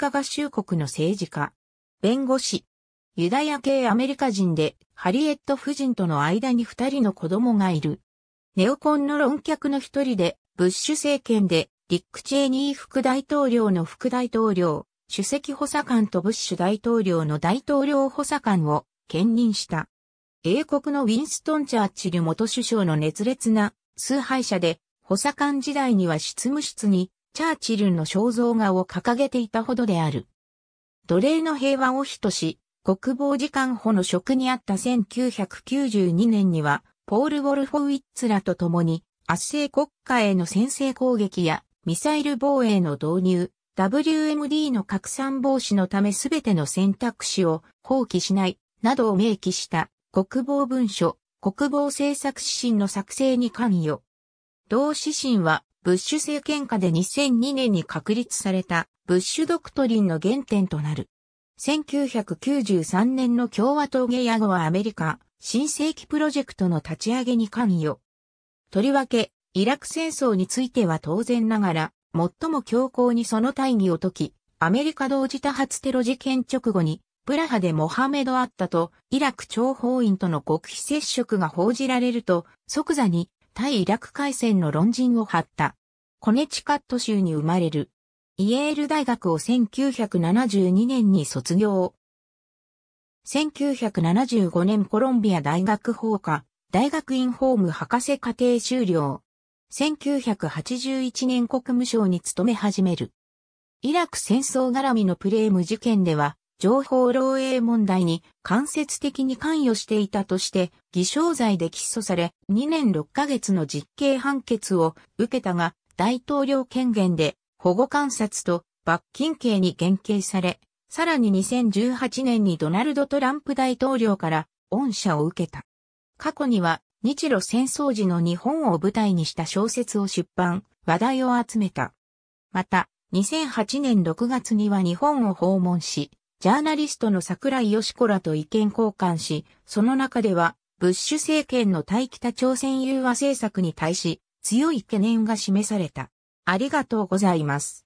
カ合衆国の政治家。弁護士。ユダヤ系アメリカ人で、ハリエット夫人との間に二人の子供がいる。ネオコンの論客の一人で、ブッシュ政権で、リック・チェーニー副大統領の副大統領、主席補佐官とブッシュ大統領の大統領補佐官を兼任した。英国のウィンストン・チャーチル元首相の熱烈な崇拝者で、補佐官時代には執務室にチャーチルの肖像画を掲げていたほどである。奴隷の平和を主とし、国防次官補の職にあった1992年には、ポール・ウォルフォウィッツらと共に、圧政国家への先制攻撃やミサイル防衛の導入、WMD の拡散防止のため全ての選択肢を放棄しない、などを明記した国防文書、国防政策指針の作成に関与。同指針はブッシュ政権下で2002年に確立されたブッシュドクトリンの原点となる。1993年の共和党ゲイアゴはアメリカ新世紀プロジェクトの立ち上げに関与。とりわけ、イラク戦争については当然ながら、最も強硬にその大義を解き、アメリカ同時多発テロ事件直後に、プラハでモハメド・アッタとイラク諜報員との極秘接触が報じられると、即座に対イラク海戦の論陣を張った。コネチカット州に生まれる。イエール大学を1972年に卒業。1975年コロンビア大学法科、大学院法務博士課程修了。1981年国務省に勤め始める。イラク戦争絡みのプレーム事件では、情報漏洩問題に間接的に関与していたとして、偽証罪で起訴され、2年6ヶ月の実刑判決を受けたが、大統領権限で保護観察と罰金刑に減刑され、さらに2018年にドナルド・トランプ大統領から恩赦を受けた。過去には日露戦争時の日本を舞台にした小説を出版、話題を集めた。また、2008年6月には日本を訪問し、ジャーナリストの桜井よしこらと意見交換し、その中では、ブッシュ政権の対北朝鮮融和政策に対し、強い懸念が示された。ありがとうございます。